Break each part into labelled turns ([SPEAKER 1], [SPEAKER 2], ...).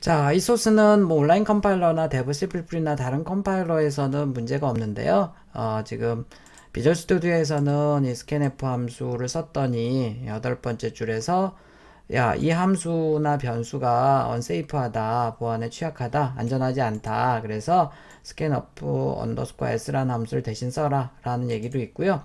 [SPEAKER 1] 자, 이 소스는 뭐 온라인 컴파일러나 데브 C++나 다른 컴파일러에서는 문제가 없는데요. 어, 지금 비주얼 스튜디오에서는 이 scanf 함수를 썼더니 여덟 번째 줄에서 야, 이 함수나 변수가 unsafe하다, 보안에 취약하다, 안전하지 않다. 그래서 scanf underscore s라는 함수를 대신 써라. 라는 얘기도 있고요.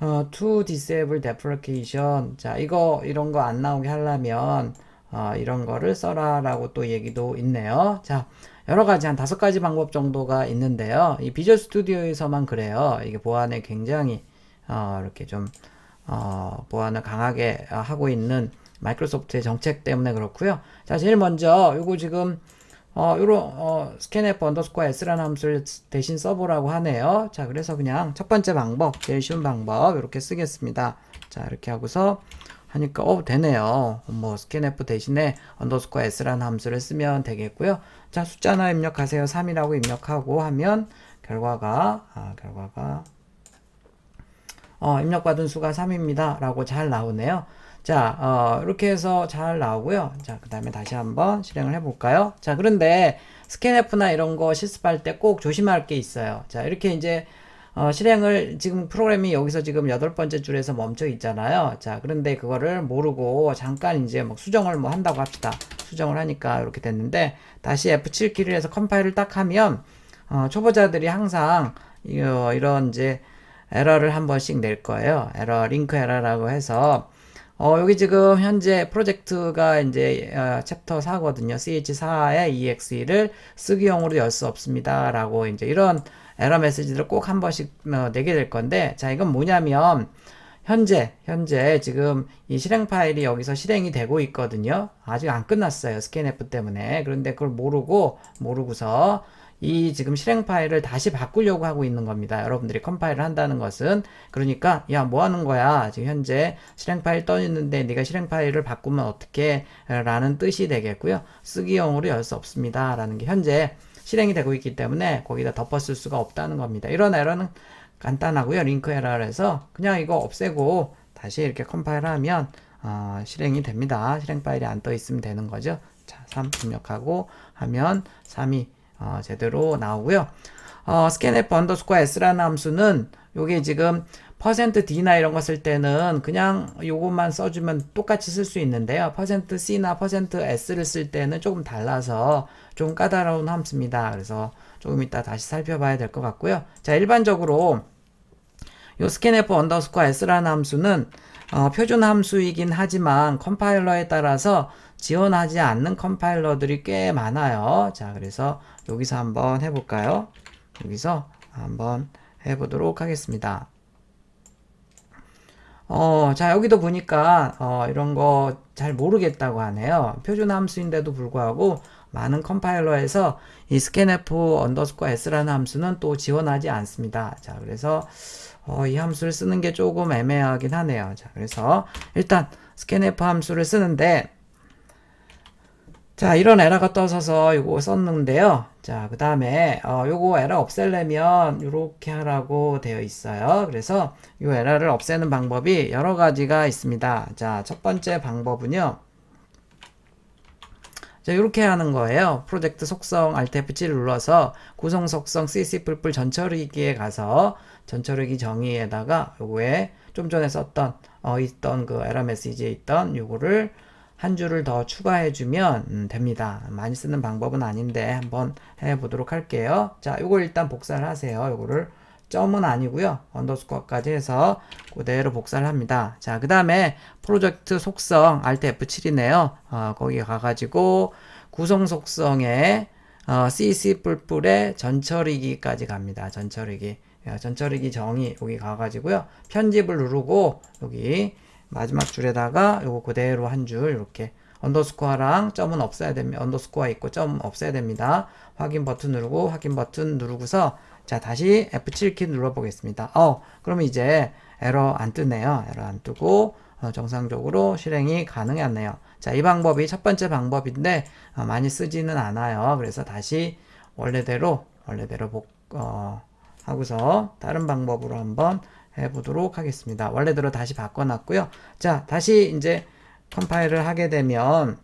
[SPEAKER 1] 어, to disable deprecation. 자, 이거, 이런 거 안 나오게 하려면 아, 이런 거를 써라 라고 또 얘기도 있네요 자 여러 가지 한 다섯 가지 방법 정도가 있는데요 이 비주얼 스튜디오에서만 그래요 이게 보안에 굉장히 어, 이렇게 좀 어, 보안을 강하게 하고 있는 마이크로소프트의 정책 때문에 그렇고요 자 제일 먼저 이거 지금 어, 요런, 어, 스캔앱 언더스코어 S라는 함수를 대신 써보라고 하네요. 자, 그래서 그냥 첫 번째 방법, 제일 쉬운 방법, 이렇게 쓰겠습니다. 자, 이렇게 하고서, 하니까 어 되네요. 뭐 scanf 대신에 언더스코어 s라는 함수를 쓰면 되겠고요. 자 숫자 하나 입력하세요. 3이라고 입력하고 하면 결과가 아 결과가 어, 입력받은 수가 3입니다. 라고 잘 나오네요. 자, 어, 이렇게 해서 잘 나오고요. 자, 그 다음에 다시 한번 실행을 해볼까요? 자, 그런데 스캔F나 이런 거 실습할 때 꼭 조심할 게 있어요. 자, 이렇게 이제 어, 실행을 지금 프로그램이 여기서 지금 여덟 번째 줄에서 멈춰 있잖아요. 자, 그런데 그거를 모르고 잠깐 이제 뭐 수정을 뭐 한다고 합시다. 수정을 하니까 이렇게 됐는데 다시 F7 키를 해서 컴파일을 딱 하면 어, 초보자들이 항상 이런 이제 에러를 한 번씩 낼 거예요. 에러 링크 에러라고 해서 어, 여기 지금 현재 프로젝트가 이제 어, 챕터 4거든요. CH4의 EXE를 쓰기용으로 열 수 없습니다. 라고 이제 이런 에러 메시지를 꼭 한 번씩 어, 내게 될 건데, 자, 이건 뭐냐면, 현재, 현재 지금 이 실행 파일이 여기서 실행이 되고 있거든요. 아직 안 끝났어요. 스캔앱 때문에. 그런데 그걸 모르고, 모르고서, 이 지금 실행 파일을 다시 바꾸려고 하고 있는 겁니다. 여러분들이 컴파일을 한다는 것은 그러니까 야 뭐 하는 거야 지금 현재 실행 파일 떠 있는데 네가 실행 파일을 바꾸면 어떻게 라는 뜻이 되겠고요. 쓰기용으로 열 수 없습니다. 라는 게 현재 실행이 되고 있기 때문에 거기다 덮었을 수가 없다는 겁니다. 이런 에러는 간단하고요. 링크 에러를 해서 그냥 이거 없애고 다시 이렇게 컴파일하면 어, 아, 실행이 됩니다. 실행 파일이 안 떠 있으면 되는 거죠. 자, 3 입력하고 하면 3이 어, 제대로 나오고요. 어, scanf 언더스코어 s라는 함수는 요게 지금 퍼센트 %d나 이런 거 쓸 때는 그냥 요것만 써주면 똑같이 쓸 수 있는데요. 퍼센트 %c나 퍼센트 %s를 쓸 때는 조금 달라서 좀 까다로운 함수입니다. 그래서 조금 이따 다시 살펴봐야 될 것 같고요. 자, 일반적으로 요 scanf 언더스코어 s라는 함수는 어, 표준 함수이긴 하지만 컴파일러에 따라서 지원하지 않는 컴파일러들이 꽤 많아요. 자, 그래서 여기서 한번 해볼까요? 여기서 한번 해보도록 하겠습니다. 어, 자, 여기도 보니까, 어, 이런 거 잘 모르겠다고 하네요. 표준 함수인데도 불구하고, 많은 컴파일러에서 이 scanf 언더스코어 s라는 함수는 또 지원하지 않습니다. 자, 그래서, 어, 이 함수를 쓰는 게 조금 애매하긴 하네요. 자, 그래서, 일단, scanf 함수를 쓰는데, 자 이런 에러가 떠서서 요거 썼는데요 자 그 다음에 어, 요거 에러 없애려면 요렇게 하라고 되어 있어요 그래서 요 에러를 없애는 방법이 여러 가지가 있습니다 자 첫 번째 방법은요 자, 요렇게 하는 거예요. 프로젝트 속성 Alt F7을 눌러서 구성 속성 CC 뿔뿔 전처리기에 가서 전처리기 정의에다가 요거에 좀 전에 썼던 어 있던 그 에러 메시지에 있던 요거를 한 줄을 더 추가해 주면 음, 됩니다. 많이 쓰는 방법은 아닌데 한번 해 보도록 할게요. 자, 요걸 일단 복사를 하세요. 요거를 점은 아니고요. 언더스코어까지 해서 그대로 복사를 합니다. 자, 그 다음에 프로젝트 속성 Alt F7이네요. 어, 거기 가가지고 구성 속성에 어, CC 뿔뿔의 전처리기까지 갑니다. 전처리기. 예, 전처리기 정의 여기 가가지고요. 편집을 누르고 여기 마지막 줄에다가 요거 그대로 한 줄 이렇게 언더스코어랑 점은 없어야 됩니다. 언더스코어 있고 점 없어야 됩니다. 확인 버튼 누르고 확인 버튼 누르고서 자 다시 F7키 눌러보겠습니다. 어 그러면 이제 에러 안 뜨네요. 에러 안 뜨고 어, 정상적으로 실행이 가능했네요. 자 이 방법이 첫 번째 방법인데 어, 많이 쓰지는 않아요. 그래서 다시 원래대로 원래대로 복, 어, 하고서 다른 방법으로 한번 해보도록 하겠습니다. 원래대로 다시 바꿔놨고요. 자, 다시 이제 컴파일을 하게 되면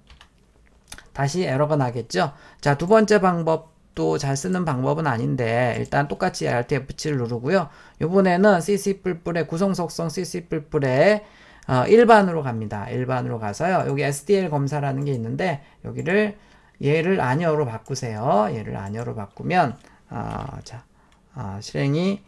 [SPEAKER 1] 다시 에러가 나겠죠? 자, 두 번째 방법도 잘 쓰는 방법은 아닌데 일단 똑같이 Alt F7을 누르고요. 이번에는 CC 의 구성 속성 CC 의 어, 일반으로 갑니다. 일반으로 가서요. 여기 SDL 검사라는 게 있는데 여기를 얘를 아니어로 바꾸세요. 얘를 아니어로 바꾸면 어, 자 어, 실행이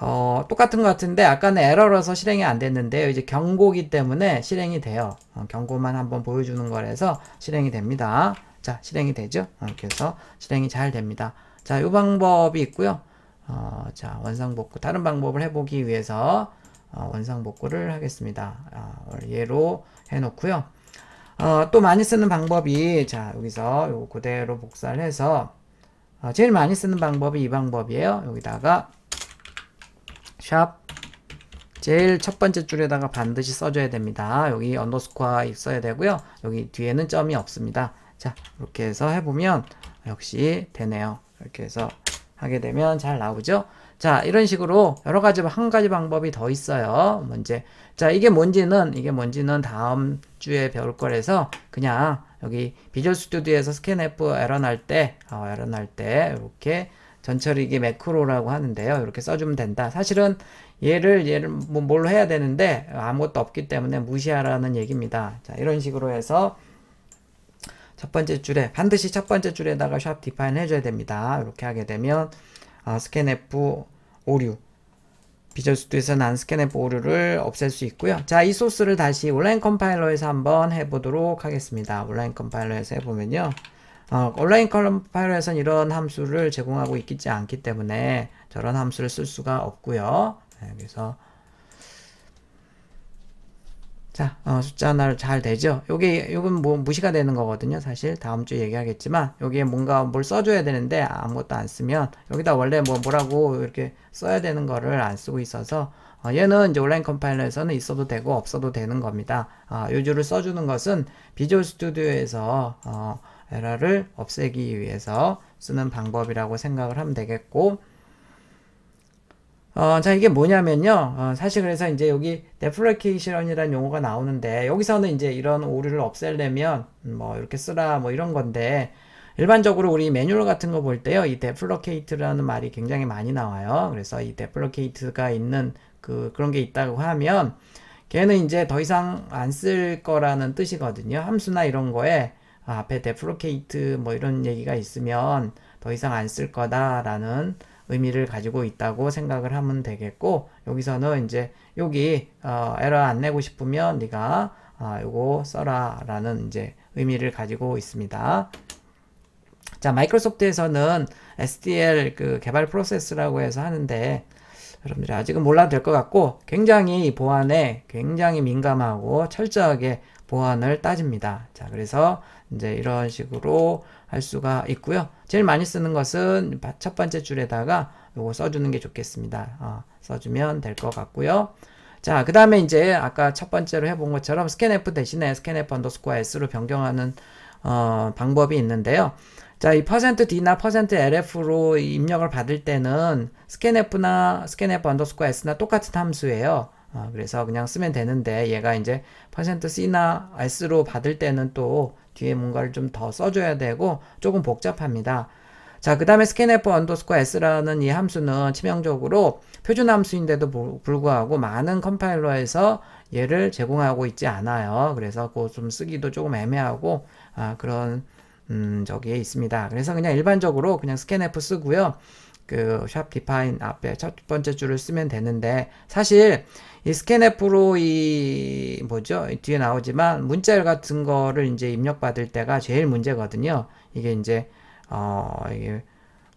[SPEAKER 1] 어, 똑같은 것 같은데 아까는 에러라서 실행이 안 됐는데요. 이제 경고기 때문에 실행이 돼요. 어, 경고만 한번 보여주는 거라서 실행이 됩니다. 자, 실행이 되죠. 어, 이렇게 해서 실행이 잘 됩니다. 자, 요 방법이 있고요. 어, 자, 원상복구 다른 방법을 해보기 위해서 어, 원상복구를 하겠습니다. 어, 아, 얘로 해놓고요. 어, 또 많이 쓰는 방법이 자 여기서 요 그대로 복사를 해서 어, 제일 많이 쓰는 방법이 이 방법이에요. 여기다가 샵 제일 첫 번째 줄에다가 반드시 써줘야 됩니다. 여기 언더스코어 있어야 되고요. 여기 뒤에는 점이 없습니다. 자 이렇게 해서 해보면 역시 되네요. 이렇게 해서 하게 되면 잘 나오죠. 자 이런 식으로 여러 가지 한 가지 방법이 더 있어요 문제 자 이게 뭔지는 이게 뭔지는 다음 주에 배울 거라서 그냥 여기 비주얼 스튜디오에서 스캔 F 에러 날때 어, 에러 날 때 이렇게 전처리기 매크로라고 하는데요. 이렇게 써주면 된다. 사실은 얘를 얘를 뭐 뭘로 해야 되는데 아무것도 없기 때문에 무시하라는 얘기입니다. 자 이런 식으로 해서 첫 번째 줄에 반드시 첫 번째 줄에다가 샵 디파인 해줘야 됩니다. 이렇게 하게 되면 아, 스캔 F 오류 비전얼도에서는안 스캔 F 오류를 없앨 수 있고요. 자 이 소스를 다시 온라인 컴파일러에서 한번 해보도록 하겠습니다. 온라인 컴파일러에서 해보면요. 어, 온라인 컴파일러에는 이런 함수를 제공하고 있지 않기 때문에 저런 함수를 쓸 수가 없고요. 네, 그서자 어, 숫자 하나를 잘 되죠. 요게 요건 뭐 무시가 되는 거거든요. 사실 다음 주에 얘기하겠지만 여기에 뭔가 뭘 써줘야 되는데 아무것도 안 쓰면 여기다 원래 뭐 뭐라고 이렇게 써야 되는 거를 안 쓰고 있어서 어, 얘는 이제 온라인 컴파일러에서는 있어도 되고 없어도 되는 겁니다. 아, 어, 요주를 써주는 것은 비주얼 스튜디오에서 어, 에러를 없애기 위해서 쓰는 방법이라고 생각을 하면 되겠고 어, 자 이게 뭐냐면요 어, 사실 그래서 이제 여기 데플레케이션이라는 용어가 나오는데 여기서는 이제 이런 오류를 없애려면 뭐 이렇게 쓰라 뭐 이런 건데 일반적으로 우리 매뉴얼 같은 거 볼 때요 이 데플로케이트라는 말이 굉장히 많이 나와요 그래서 이 데플로케이트가 있는 그 그런 게 있다고 하면 걔는 이제 더 이상 안 쓸 거라는 뜻이거든요 함수나 이런 거에 아, 앞에 데프로케이트 뭐 이런 얘기가 있으면 더 이상 안 쓸 거다라는 의미를 가지고 있다고 생각을 하면 되겠고 여기서는 이제 여기 어, 에러 안 내고 싶으면 네가 아, 요거 써라 라는 이제 의미를 가지고 있습니다. 자 마이크로소프트에서는 SDL 그 개발 프로세스라고 해서 하는데 여러분들이 아직은 몰라도 될 것 같고 굉장히 보안에 굉장히 민감하고 철저하게 보안을 따집니다. 자 그래서 이제 이런 식으로 할 수가 있고요. 제일 많이 쓰는 것은 첫 번째 줄에다가 요거 써주는 게 좋겠습니다. 어, 써주면 될 것 같고요. 자, 그 다음에 이제 아까 첫 번째로 해본 것처럼 scanf 대신에 scanf 언더스코어 s로 변경하는 어, 방법이 있는데요. 자, 이 %d나 %lf로 입력을 받을 때는 scanf나 scanf 언더스코어 s나 똑같은 함수예요. 어, 그래서 그냥 쓰면 되는데 얘가 이제 퍼센트 %C나 S로 받을 때는 또 뒤에 뭔가를 좀 더 써줘야 되고 조금 복잡합니다. 자, 그 다음에 스캐너퍼 언더스코어 S라는 이 함수는 치명적으로 표준 함수인데도 불구하고 많은 컴파일러에서 얘를 제공하고 있지 않아요. 그래서 그좀 쓰기도 조금 애매하고 아, 그런 음, 저기에 있습니다. 그래서 그냥 일반적으로 그냥 스캔F 쓰고요. 그샵 디파인 앞에 첫 번째 줄을 쓰면 되는데 사실 이 스캔 프로 이 뭐죠 뒤에 나오지만 문자 같은 거를 이제 입력 받을 때가 제일 문제거든요. 이게 이제 어 이게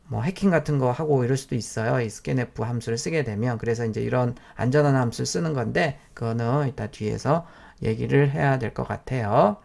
[SPEAKER 1] 뭐 해킹 같은 거 하고 이럴 수도 있어요. 이스캔 a n 함수를 쓰게 되면 그래서 이제 이런 안전한 함수를 쓰는 건데 그거는 이따 뒤에서 얘기를 해야 될 것 같아요.